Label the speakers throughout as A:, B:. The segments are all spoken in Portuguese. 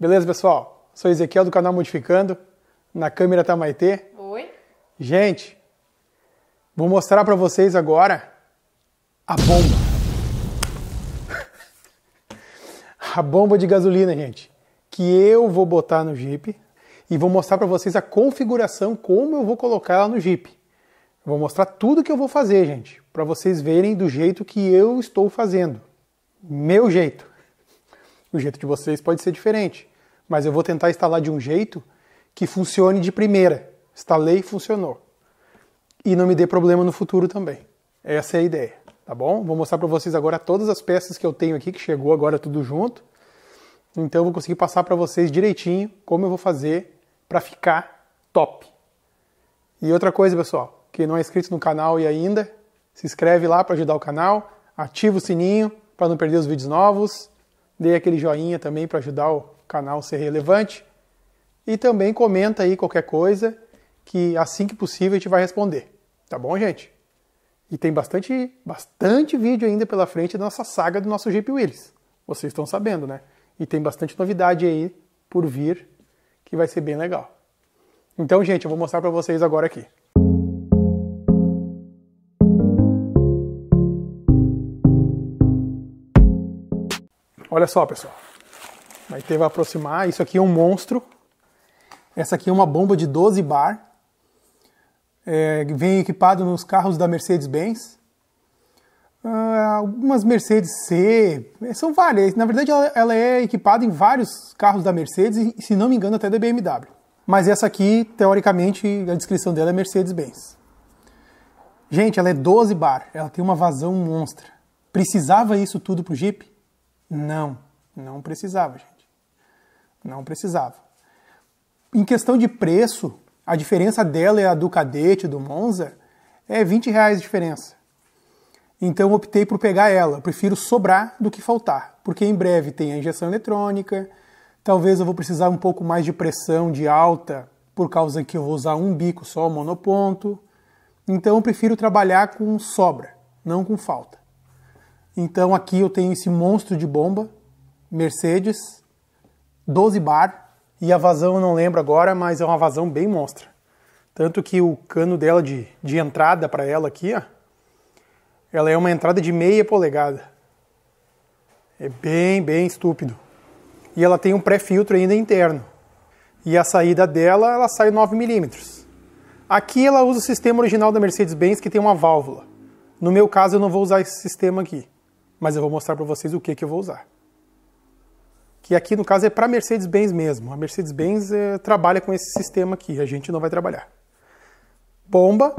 A: Beleza, pessoal? Sou Ezequiel do canal Modificando. Na câmera tá Maitê. Oi. Gente, vou mostrar para vocês agora a bomba. a bomba de gasolina, gente, que eu vou botar no Jeep e vou mostrar para vocês a configuração como eu vou colocar ela no Jeep. vou mostrar tudo que eu vou fazer, gente, para vocês verem do jeito que eu estou fazendo. Meu jeito. O jeito de vocês pode ser diferente, mas eu vou tentar instalar de um jeito que funcione de primeira. Instalei, funcionou. E não me dê problema no futuro também. Essa é a ideia, tá bom? Vou mostrar para vocês agora todas as peças que eu tenho aqui, que chegou agora tudo junto. Então eu vou conseguir passar para vocês direitinho como eu vou fazer para ficar top. E outra coisa, pessoal, quem não é inscrito no canal e ainda, se inscreve lá para ajudar o canal, ativa o sininho para não perder os vídeos novos dê aquele joinha também para ajudar o canal a ser relevante. E também comenta aí qualquer coisa que assim que possível a gente vai responder. Tá bom, gente? E tem bastante, bastante vídeo ainda pela frente da nossa saga do nosso Jeep Willis. Vocês estão sabendo, né? E tem bastante novidade aí por vir que vai ser bem legal. Então, gente, eu vou mostrar para vocês agora aqui. Olha só, pessoal. Vai ter, vai aproximar. Isso aqui é um monstro. Essa aqui é uma bomba de 12 bar. É, vem equipado nos carros da Mercedes-Benz. Ah, algumas Mercedes C, é, são várias. Na verdade, ela, ela, é equipada em vários carros da Mercedes e, se não me engano, até da BMW. Mas essa aqui, teoricamente, a descrição dela é Mercedes-Benz. Gente, ela é 12 bar, ela tem uma vazão monstra. Precisava isso tudo pro Jeep? Não, não precisava, gente. Não precisava. Em questão de preço, a diferença dela e a do Cadete, do Monza, é 20 reais de diferença. Então optei por pegar ela. prefiro sobrar do que faltar, porque em breve tem a injeção eletrônica. Talvez eu vou precisar um pouco mais de pressão de alta, por causa que eu vou usar um bico só, monoponto. Então eu prefiro trabalhar com sobra, não com falta. Então aqui eu tenho esse monstro de bomba, Mercedes, 12 bar, e a vazão eu não lembro agora, mas é uma vazão bem monstra. Tanto que o cano dela de, de entrada para ela aqui, ó, ela é uma entrada de meia polegada. É bem, bem estúpido. E ela tem um pré-filtro ainda interno. E a saída dela, ela sai 9 milímetros. Aqui ela usa o sistema original da Mercedes-Benz que tem uma válvula. No meu caso, eu não vou usar esse sistema aqui mas eu vou mostrar para vocês o que, que eu vou usar. Que aqui, no caso, é para Mercedes-Benz mesmo. A Mercedes-Benz é, trabalha com esse sistema aqui, a gente não vai trabalhar. Bomba.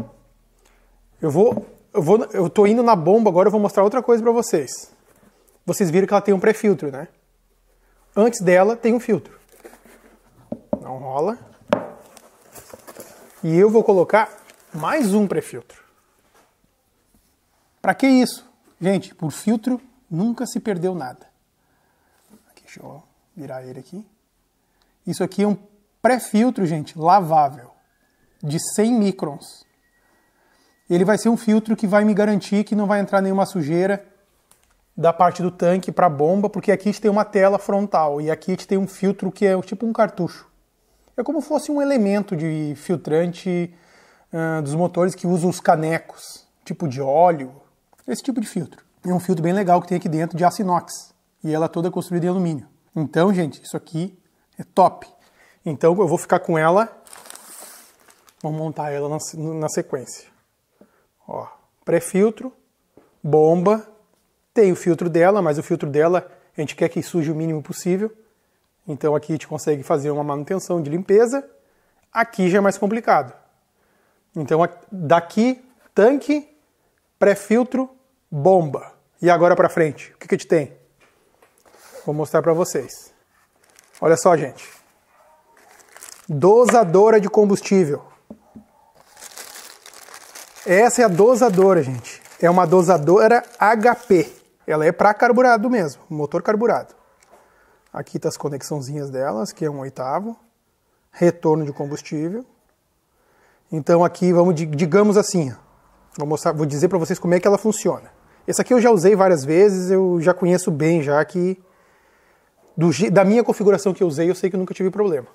A: Eu vou, eu vou, eu tô indo na bomba agora, eu vou mostrar outra coisa para vocês. Vocês viram que ela tem um pré-filtro, né? Antes dela tem um filtro. Não rola. E eu vou colocar mais um pré-filtro. Para que isso? Gente, por filtro nunca se perdeu nada. Aqui, deixa eu virar ele aqui. Isso aqui é um pré-filtro, gente, lavável, de 100 microns. Ele vai ser um filtro que vai me garantir que não vai entrar nenhuma sujeira da parte do tanque para a bomba, porque aqui a gente tem uma tela frontal e aqui a gente tem um filtro que é tipo um cartucho. É como fosse um elemento de filtrante uh, dos motores que usa os canecos, tipo de óleo, esse tipo de filtro. É um filtro bem legal que tem aqui dentro de aço inox. E ela é toda construída em alumínio. Então, gente, isso aqui é top. Então eu vou ficar com ela. Vamos montar ela na, na sequência. Ó, pré-filtro, bomba. Tem o filtro dela, mas o filtro dela a gente quer que suje o mínimo possível. Então aqui a gente consegue fazer uma manutenção de limpeza. Aqui já é mais complicado. Então daqui, tanque, pré-filtro, bomba. E agora para frente, o que, que a gente tem? Vou mostrar para vocês. Olha só, gente. Dosadora de combustível. Essa é a dosadora, gente. É uma dosadora HP. Ela é para carburado mesmo, motor carburado. Aqui tá as conexãozinhas delas, que é um oitavo. Retorno de combustível. Então aqui vamos, digamos assim, vou, mostrar, vou dizer para vocês como é que ela funciona. Esse aqui eu já usei várias vezes, eu já conheço bem, já que do, da minha configuração que eu usei, eu sei que eu nunca tive problema.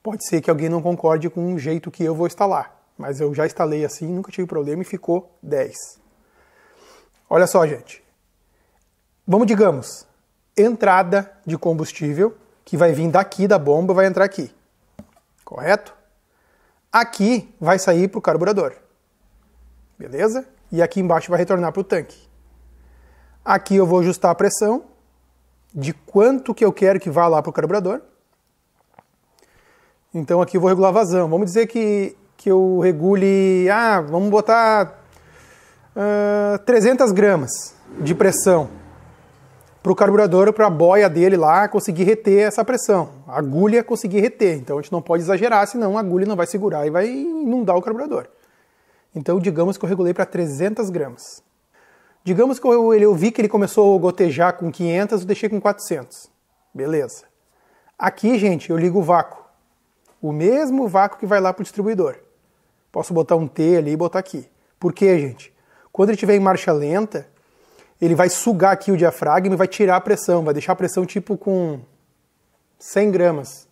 A: Pode ser que alguém não concorde com o jeito que eu vou instalar, mas eu já instalei assim, nunca tive problema e ficou 10. Olha só, gente. Vamos, digamos, entrada de combustível que vai vir daqui da bomba, vai entrar aqui. Correto? Aqui vai sair para o carburador. Beleza? e aqui embaixo vai retornar para o tanque. Aqui eu vou ajustar a pressão de quanto que eu quero que vá lá para o carburador. Então aqui eu vou regular a vazão. Vamos dizer que, que eu regule, ah, vamos botar uh, ah, 300 gramas de pressão para o carburador, para a boia dele lá conseguir reter essa pressão. A agulha conseguir reter, então a gente não pode exagerar, senão a agulha não vai segurar e vai inundar o carburador. Então, digamos que eu regulei para 300 gramas. Digamos que eu, eu vi que ele começou a gotejar com 500, eu deixei com 400. Beleza. Aqui, gente, eu ligo o vácuo. O mesmo vácuo que vai lá para o distribuidor. Posso botar um T ali e botar aqui. Por quê, gente? Quando ele estiver em marcha lenta, ele vai sugar aqui o diafragma e vai tirar a pressão, vai deixar a pressão tipo com 100 gramas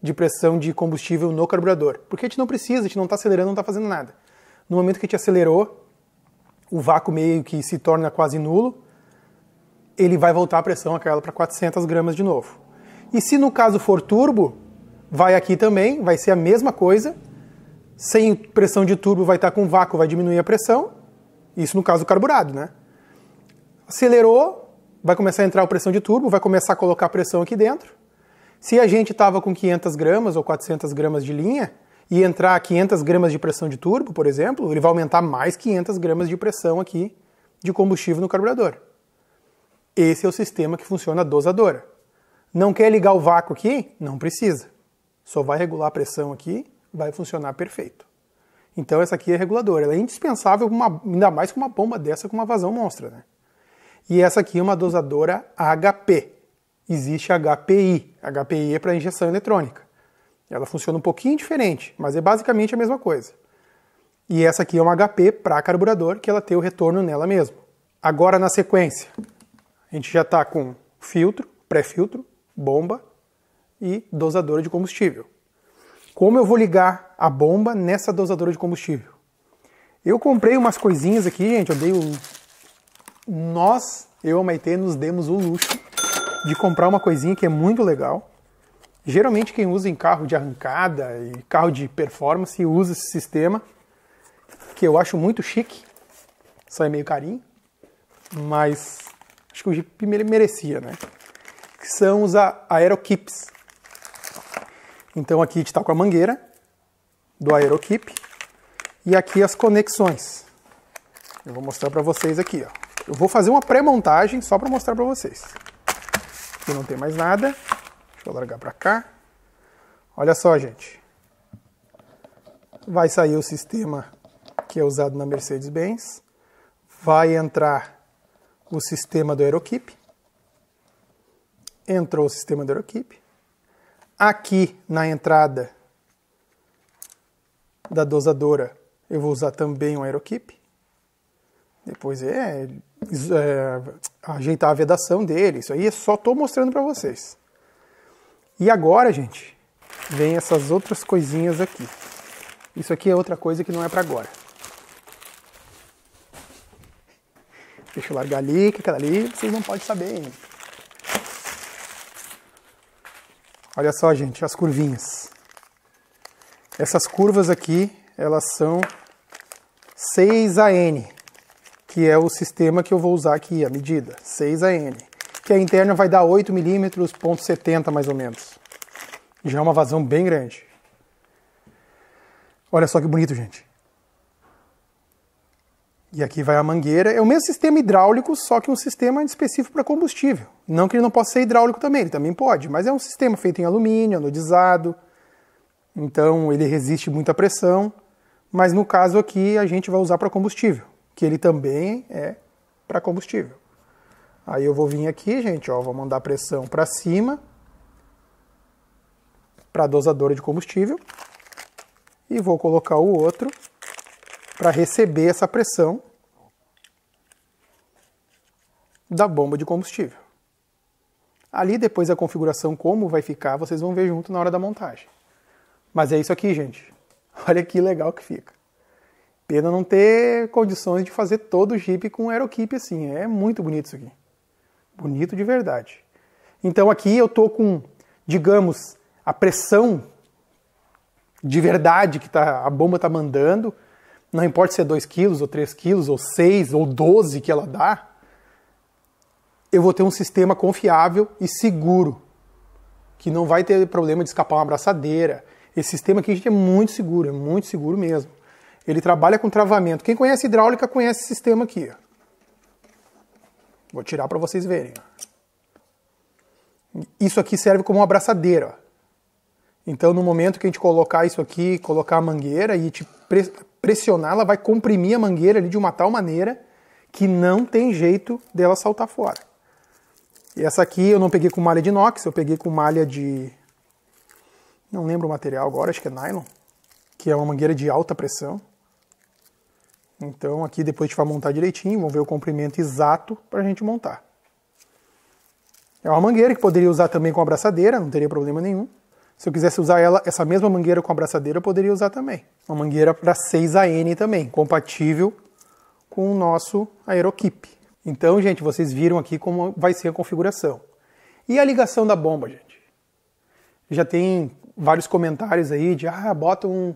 A: de pressão de combustível no carburador. Porque a gente não precisa, a gente não está acelerando, não está fazendo nada. No momento que a gente acelerou, o vácuo meio que se torna quase nulo, ele vai voltar a pressão aquela para 400 gramas de novo. E se no caso for turbo, vai aqui também, vai ser a mesma coisa. Sem pressão de turbo vai estar tá com vácuo, vai diminuir a pressão. Isso no caso carburado, né? Acelerou, vai começar a entrar a pressão de turbo, vai começar a colocar pressão aqui dentro. Se a gente estava com 500 gramas ou 400 gramas de linha, e entrar 500 gramas de pressão de turbo, por exemplo, ele vai aumentar mais 500 gramas de pressão aqui de combustível no carburador. Esse é o sistema que funciona a dosadora. Não quer ligar o vácuo aqui? Não precisa. Só vai regular a pressão aqui, vai funcionar perfeito. Então essa aqui é reguladora. Ela é indispensável, uma, ainda mais com uma bomba dessa com uma vazão monstra. Né? E essa aqui é uma dosadora HP. Existe HPI. HPI é para injeção eletrônica. Ela funciona um pouquinho diferente, mas é basicamente a mesma coisa. E essa aqui é uma HP para carburador, que ela tem o retorno nela mesmo. Agora na sequência, a gente já está com filtro, pré-filtro, bomba e dosadora de combustível. Como eu vou ligar a bomba nessa dosadora de combustível? Eu comprei umas coisinhas aqui, gente, eu dei o... Nós, eu e a Maitê, nos demos o luxo de comprar uma coisinha que é muito legal, Geralmente quem usa em carro de arrancada e carro de performance usa esse sistema, que eu acho muito chique, só é meio carinho, mas acho que o Jeep merecia, né? Que são os Aerokips. Então aqui a gente está com a mangueira do Aerokip e aqui as conexões. Eu vou mostrar para vocês aqui, ó. Eu vou fazer uma pré-montagem só para mostrar para vocês. Aqui não tem mais nada. Deixa eu largar para cá. Olha só, gente. Vai sair o sistema que é usado na Mercedes-Benz. Vai entrar o sistema do Aerokeep. Entrou o sistema do Aerokeep. Aqui na entrada da dosadora eu vou usar também um Aerokeep. Depois é, é, ajeitar a vedação dele. Isso aí é só estou mostrando para vocês. E agora, gente, vem essas outras coisinhas aqui. Isso aqui é outra coisa que não é para agora. Deixa eu largar ali, que aquela ali vocês não podem saber ainda. Olha só, gente, as curvinhas. Essas curvas aqui, elas são 6AN, que é o sistema que eu vou usar aqui, a medida, 6AN que a interna vai dar 8 milímetros, 0,70 mais ou menos. Já é uma vazão bem grande. Olha só que bonito, gente. E aqui vai a mangueira. É o mesmo sistema hidráulico, só que um sistema específico para combustível. Não que ele não possa ser hidráulico também, ele também pode, mas é um sistema feito em alumínio, anodizado. Então ele resiste muita pressão, mas no caso aqui a gente vai usar para combustível, que ele também é para combustível. Aí eu vou vir aqui, gente, ó, vou mandar a pressão para cima para a dosadora de combustível e vou colocar o outro para receber essa pressão da bomba de combustível. Ali depois a configuração como vai ficar, vocês vão ver junto na hora da montagem. Mas é isso aqui, gente. Olha que legal que fica. Pena não ter condições de fazer todo o Jeep com aerokip assim. É muito bonito isso aqui. Bonito de verdade. Então aqui eu estou com, digamos, a pressão de verdade que tá, a bomba está mandando, não importa se é 2 quilos ou 3 quilos ou 6 ou 12 que ela dá, eu vou ter um sistema confiável e seguro, que não vai ter problema de escapar uma abraçadeira. Esse sistema aqui gente, é muito seguro, é muito seguro mesmo. Ele trabalha com travamento. Quem conhece hidráulica conhece esse sistema aqui. Ó. Vou tirar para vocês verem. Isso aqui serve como uma abraçadeira. Então, no momento que a gente colocar isso aqui, colocar a mangueira e te pressionar, ela vai comprimir a mangueira ali de uma tal maneira que não tem jeito dela saltar fora. E essa aqui eu não peguei com malha de inox, eu peguei com malha de... Não lembro o material agora, acho que é nylon. Que é uma mangueira de alta pressão. Então aqui depois a gente vai montar direitinho, vamos ver o comprimento exato para a gente montar. É uma mangueira que poderia usar também com abraçadeira, não teria problema nenhum. Se eu quisesse usar ela, essa mesma mangueira com abraçadeira, eu poderia usar também. Uma mangueira para 6AN também, compatível com o nosso Aerokip. Então, gente, vocês viram aqui como vai ser a configuração. E a ligação da bomba, gente? Já tem vários comentários aí de, ah, bota um,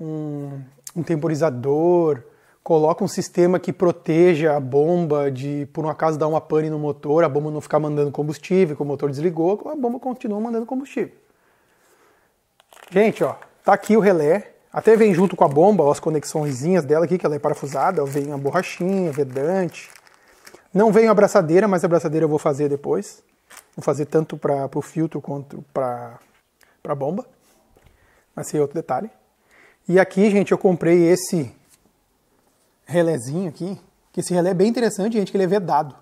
A: um, um temporizador, coloca um sistema que proteja a bomba de, por um acaso, dar uma pane no motor, a bomba não ficar mandando combustível, que o motor desligou, a bomba continua mandando combustível. Gente, ó, tá aqui o relé, até vem junto com a bomba, ó, as conexõezinhas dela aqui, que ela é parafusada, ó, vem a borrachinha, vedante. Não vem a abraçadeira, mas a abraçadeira eu vou fazer depois. Vou fazer tanto para o filtro quanto para a bomba. Mas esse é outro detalhe. E aqui, gente, eu comprei esse relézinho aqui, que esse relé é bem interessante, gente, que ele é vedado.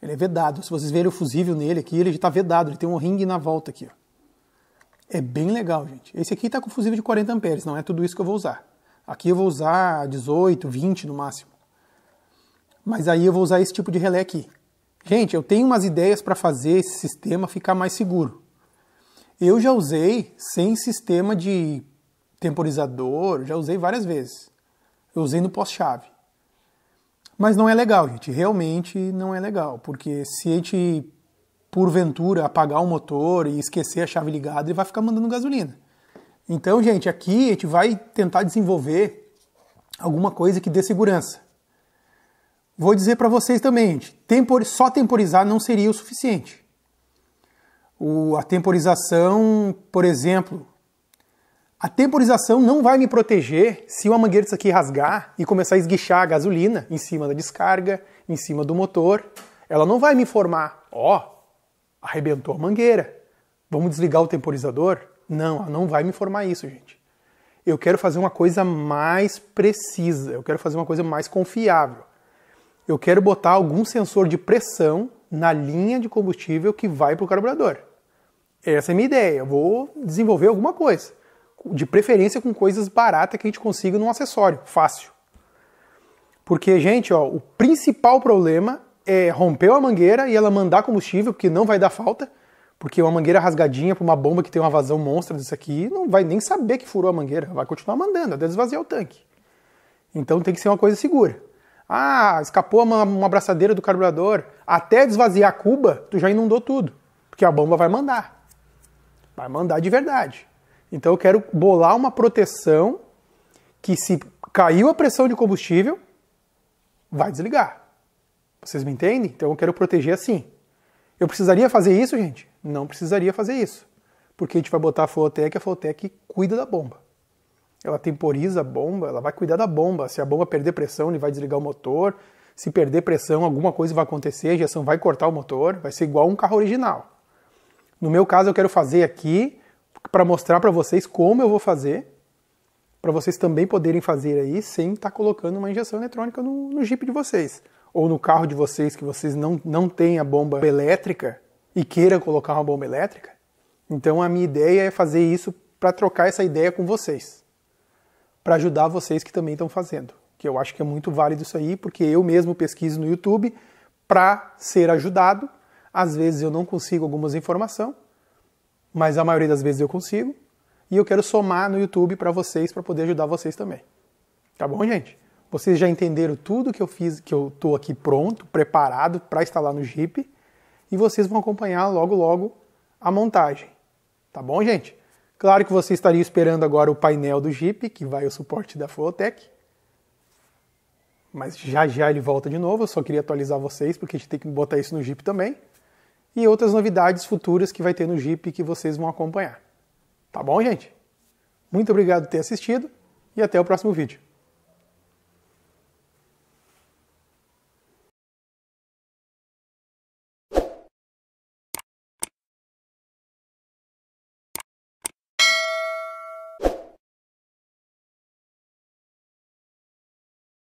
A: Ele é vedado. Se vocês verem o fusível nele aqui, ele está vedado. Ele tem um ringue na volta aqui. Ó. É bem legal, gente. Esse aqui está com fusível de 40 amperes. Não é tudo isso que eu vou usar. Aqui eu vou usar 18, 20 no máximo. Mas aí eu vou usar esse tipo de relé aqui. Gente, eu tenho umas ideias para fazer esse sistema ficar mais seguro. Eu já usei sem sistema de temporizador, já usei várias vezes. Eu usei no pós-chave. Mas não é legal, gente. Realmente não é legal, porque se a gente, porventura, apagar o motor e esquecer a chave ligada, ele vai ficar mandando gasolina. Então, gente, aqui a gente vai tentar desenvolver alguma coisa que dê segurança. Vou dizer para vocês também, gente, tempor... só temporizar não seria o suficiente. O... A temporização, por exemplo, a temporização não vai me proteger se uma mangueira disso aqui rasgar e começar a esguichar a gasolina em cima da descarga, em cima do motor. Ela não vai me informar, ó, oh, arrebentou a mangueira, vamos desligar o temporizador? Não, ela não vai me informar isso, gente. Eu quero fazer uma coisa mais precisa, eu quero fazer uma coisa mais confiável. Eu quero botar algum sensor de pressão na linha de combustível que vai para o carburador. Essa é a minha ideia, eu vou desenvolver alguma coisa de preferência com coisas baratas que a gente consiga num acessório, fácil. Porque, gente, ó, o principal problema é romper a mangueira e ela mandar combustível, porque não vai dar falta, porque uma mangueira rasgadinha para uma bomba que tem uma vazão monstra disso aqui, não vai nem saber que furou a mangueira, vai continuar mandando, até esvaziar o tanque. Então tem que ser uma coisa segura. Ah, escapou uma, uma abraçadeira do carburador, até desvaziar a cuba, tu já inundou tudo, porque a bomba vai mandar. Vai mandar de verdade. Então eu quero bolar uma proteção que se caiu a pressão de combustível, vai desligar. Vocês me entendem? Então eu quero proteger assim. Eu precisaria fazer isso, gente? Não precisaria fazer isso. Porque a gente vai botar a Flotec, a Flotec cuida da bomba. Ela temporiza a bomba, ela vai cuidar da bomba. Se a bomba perder pressão, ele vai desligar o motor. Se perder pressão, alguma coisa vai acontecer, a injeção vai cortar o motor, vai ser igual um carro original. No meu caso, eu quero fazer aqui para mostrar para vocês como eu vou fazer, para vocês também poderem fazer aí sem estar tá colocando uma injeção eletrônica no, no Jeep de vocês. Ou no carro de vocês, que vocês não, não têm a bomba elétrica e queira colocar uma bomba elétrica. Então a minha ideia é fazer isso para trocar essa ideia com vocês, para ajudar vocês que também estão fazendo. Que eu acho que é muito válido isso aí, porque eu mesmo pesquiso no YouTube para ser ajudado. Às vezes eu não consigo algumas informações, mas a maioria das vezes eu consigo. E eu quero somar no YouTube para vocês, para poder ajudar vocês também. Tá bom, gente? Vocês já entenderam tudo que eu fiz, que eu estou aqui pronto, preparado para instalar no Jeep. E vocês vão acompanhar logo, logo a montagem. Tá bom, gente? Claro que você estaria esperando agora o painel do Jeep, que vai o suporte da Fuotech. Mas já já ele volta de novo, eu só queria atualizar vocês, porque a gente tem que botar isso no Jeep também e outras novidades futuras que vai ter no Jeep que vocês vão acompanhar. Tá bom, gente? Muito obrigado por ter assistido e até o próximo vídeo.